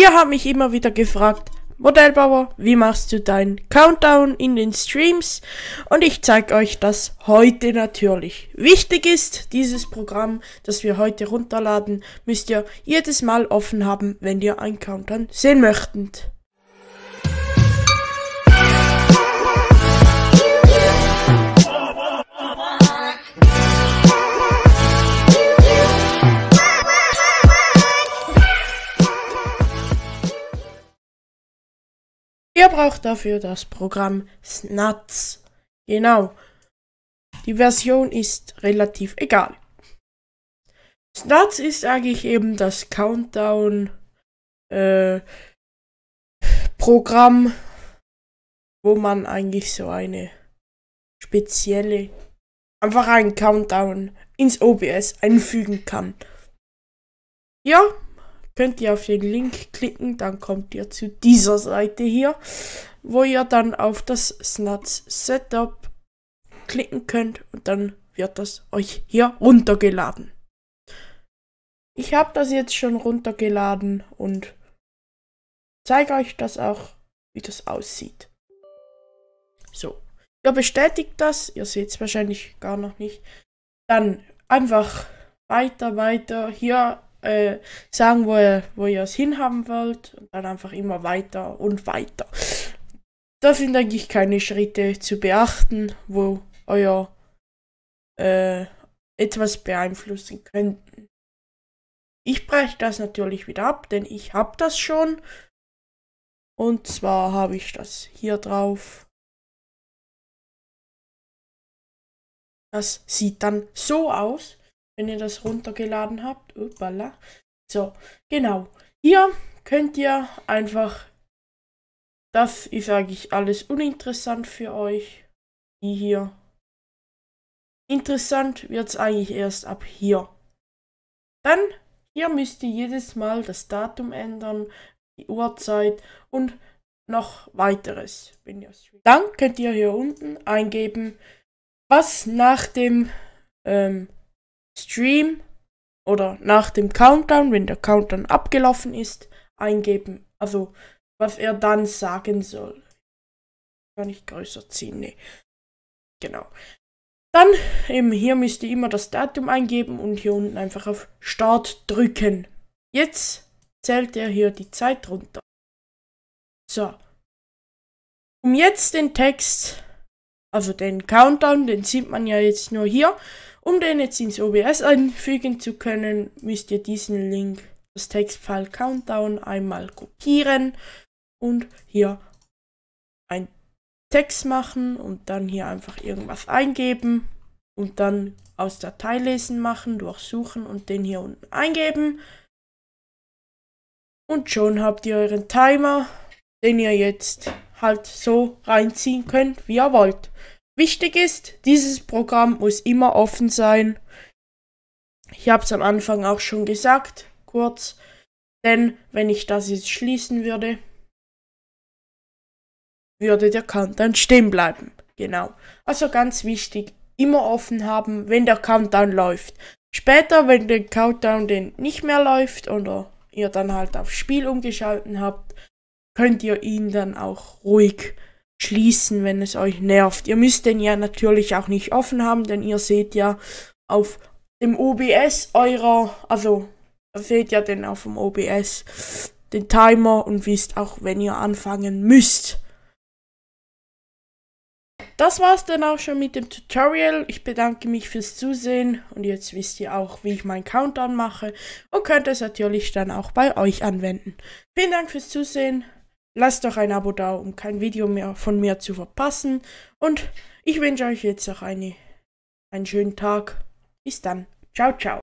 Ihr habt mich immer wieder gefragt, Modellbauer, wie machst du deinen Countdown in den Streams? Und ich zeige euch das heute natürlich. Wichtig ist, dieses Programm, das wir heute runterladen, müsst ihr jedes Mal offen haben, wenn ihr einen Countdown sehen möchtet. braucht dafür das Programm Snuts. Genau. Die Version ist relativ egal. Snuts ist eigentlich eben das Countdown äh, Programm, wo man eigentlich so eine spezielle, einfach einen Countdown ins OBS einfügen kann. Ja, könnt ihr auf den Link klicken, dann kommt ihr zu dieser Seite hier, wo ihr dann auf das Snuts Setup klicken könnt und dann wird das euch hier runtergeladen. Ich habe das jetzt schon runtergeladen und zeige euch das auch, wie das aussieht. So, ihr bestätigt das, ihr seht es wahrscheinlich gar noch nicht. Dann einfach weiter, weiter. Hier äh, sagen, wo ihr, wo ihr es hinhaben wollt und dann einfach immer weiter und weiter. Da sind eigentlich keine Schritte zu beachten, wo euer äh, etwas beeinflussen könnten. Ich breche das natürlich wieder ab, denn ich habe das schon. Und zwar habe ich das hier drauf. Das sieht dann so aus wenn ihr das runtergeladen habt. Uppala. So, genau. Hier könnt ihr einfach, das ist eigentlich alles uninteressant für euch. Die hier. Interessant wird es eigentlich erst ab hier. Dann, hier müsst ihr jedes Mal das Datum ändern, die Uhrzeit und noch weiteres. Dann könnt ihr hier unten eingeben, was nach dem ähm, Stream oder nach dem Countdown, wenn der Countdown abgelaufen ist, eingeben. Also was er dann sagen soll. Kann ich größer ziehen, Nee. Genau. Dann eben hier müsst ihr immer das Datum eingeben und hier unten einfach auf Start drücken. Jetzt zählt er hier die Zeit runter. So. Um jetzt den Text, also den Countdown, den sieht man ja jetzt nur hier, um den jetzt ins OBS einfügen zu können, müsst ihr diesen Link, das Textfile Countdown, einmal kopieren und hier einen Text machen und dann hier einfach irgendwas eingeben und dann aus Datei lesen machen, durchsuchen und den hier unten eingeben. Und schon habt ihr euren Timer, den ihr jetzt halt so reinziehen könnt, wie ihr wollt. Wichtig ist, dieses Programm muss immer offen sein. Ich habe es am Anfang auch schon gesagt, kurz. Denn wenn ich das jetzt schließen würde, würde der Countdown stehen bleiben. Genau. Also ganz wichtig, immer offen haben, wenn der Countdown läuft. Später, wenn der Countdown den nicht mehr läuft oder ihr dann halt auf Spiel umgeschalten habt, könnt ihr ihn dann auch ruhig schließen, wenn es euch nervt. Ihr müsst den ja natürlich auch nicht offen haben, denn ihr seht ja auf dem OBS eurer, also seht ja den auf dem OBS den Timer und wisst auch, wenn ihr anfangen müsst. Das war's dann auch schon mit dem Tutorial. Ich bedanke mich fürs Zusehen und jetzt wisst ihr auch, wie ich meinen Countdown mache und könnt es natürlich dann auch bei euch anwenden. Vielen Dank fürs Zusehen. Lasst doch ein Abo da, um kein Video mehr von mir zu verpassen. Und ich wünsche euch jetzt noch eine, einen schönen Tag. Bis dann. Ciao, ciao.